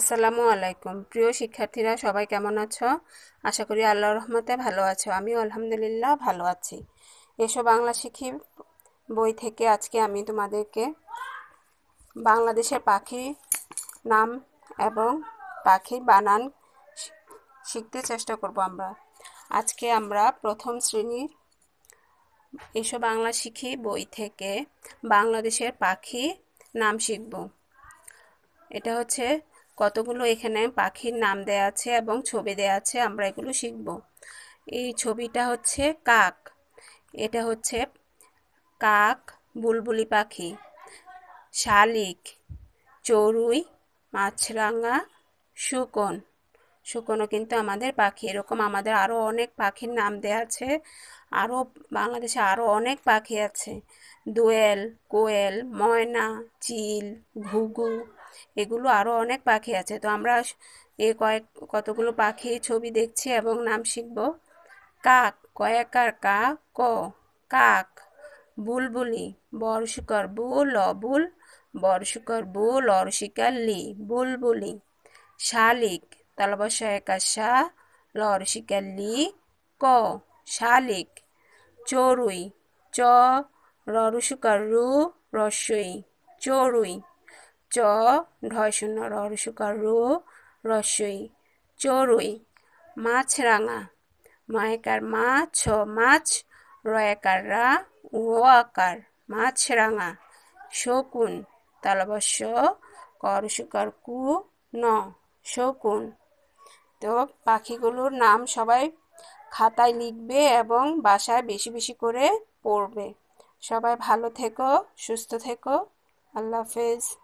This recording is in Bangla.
আসসালামু আলাইকুম প্রিয় শিক্ষার্থীরা সবাই কেমন আছো আশা করি আল্লাহ রহমতে ভালো আছো আমি আলহামদুলিল্লাহ ভালো আছি এসো বাংলা শিখি বই থেকে আজকে আমি তোমাদেরকে বাংলাদেশের পাখি নাম এবং পাখির বানান শিখতে চেষ্টা করব আমরা আজকে আমরা প্রথম শ্রেণীর এসো বাংলা শিখি বই থেকে বাংলাদেশের পাখি নাম শিখব এটা হচ্ছে কতগুলো এখানে পাখির নাম দেয়া আছে এবং ছবি দেয়া আছে আমরা এগুলো শিখব এই ছবিটা হচ্ছে কাক এটা হচ্ছে কাক বুলবুলি পাখি শালিক চড়ুই মাছরাঙা শুকন শুকনো কিন্তু আমাদের পাখি এরকম আমাদের আরও অনেক পাখির নাম দেওয়া আছে আরও বাংলাদেশে আরও অনেক পাখি আছে দোয়েল কোয়েল ময়না চিল ঘুঘু এগুলো আরও অনেক পাখি আছে তো আমরা এ কয়েক কতগুলো পাখি ছবি দেখছি এবং নাম শিখব কাক কয়েকার কা ক কাক বুলবুলি বর্ষকর বুল অবুল বর্ষকর বুল অর্ষিকার লি বুলবুলি শালিক طلب الشركة شا ক শালিক كو চড়ুই চ ররুসুকার রু রস্যই চড়ুই চ ঢয়শূন্য ররুসুকার রু চরুই চড়ুই মাছরাঙা মায়কার মা ছ মাছ রয়াকাররা রা ও আকার মাছরাঙা শকুন তালবস্য করসুকার কু ন শকুন তো পাখিগুলোর নাম সবাই খাতায় লিখবে এবং বাসায় বেশি বেশি করে পড়বে সবাই ভালো থেকো সুস্থ থেকো আল্লাহ হাফেজ